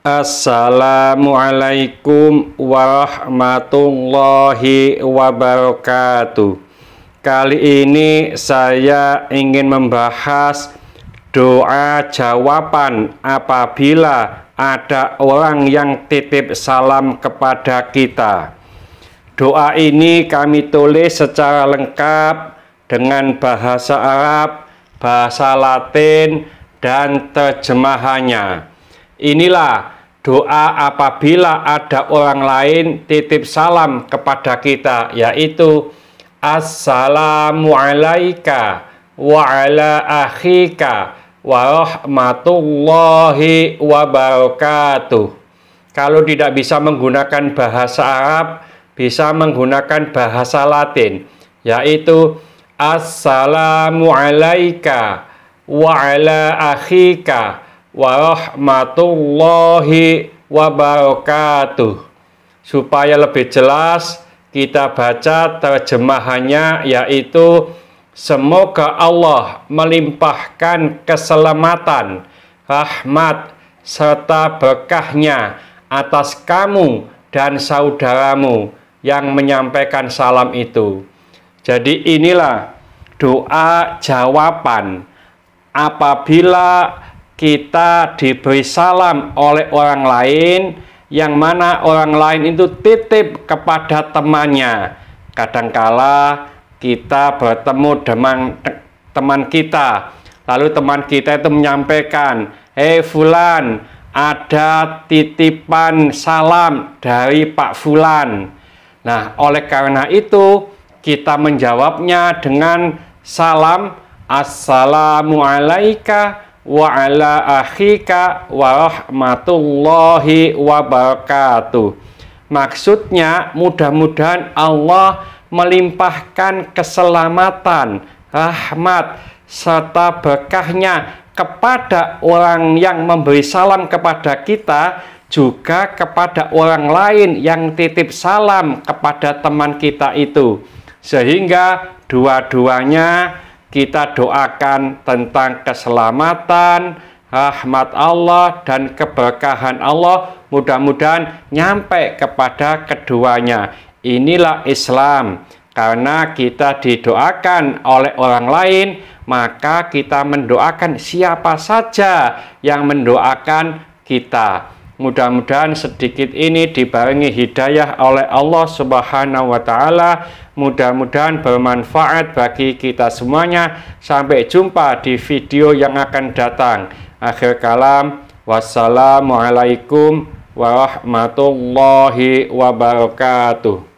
Assalamualaikum warahmatullahi wabarakatuh. Kali ini saya ingin membahas doa jawaban apabila ada orang yang titip salam kepada kita. Doa ini kami tulis secara lengkap dengan bahasa Arab, bahasa Latin, dan terjemahannya. Inilah doa apabila ada orang lain titip salam kepada kita, yaitu Assalamualaika wa ala akhika wa rahmatullahi wabarakatuh. Kalau tidak bisa menggunakan bahasa Arab, bisa menggunakan bahasa Latin, yaitu Assalamualaika wa ala akhika warahmatullahi wabarakatuh. Supaya lebih jelas, kita baca terjemahannya yaitu Semoga Allah melimpahkan keselamatan, rahmat, serta berkahnya atas kamu dan saudaramu yang menyampaikan salam itu. Jadi inilah doa jawaban apabila kita diberi salam oleh orang lain yang mana orang lain itu titip kepada temannya. Kadangkala kita bertemu dengan teman kita, lalu teman kita itu menyampaikan, "Hei Fulan, ada titipan salam dari Pak Fulan." Nah, oleh karena itu kita menjawabnya dengan salam Assalamualaikum wa ala akhika wa rahmatullahi wa barakatuh. Maksudnya mudah-mudahan Allah melimpahkan keselamatan, rahmat, serta berkahnya kepada orang yang memberi salam kepada kita juga kepada orang lain yang titip salam kepada teman kita itu sehingga dua-duanya kita doakan tentang keselamatan, rahmat Allah dan keberkahan Allah mudah-mudahan nyampe kepada keduanya. Inilah Islam. Karena kita didoakan oleh orang lain, maka kita mendoakan siapa saja yang mendoakan kita. Mudah-mudahan sedikit ini dibarengi hidayah oleh Allah Subhanahu wa taala. Mudah-mudahan bermanfaat bagi kita semuanya. Sampai jumpa di video yang akan datang. Akhir kalam, wassalamualaikum warahmatullahi wabarakatuh.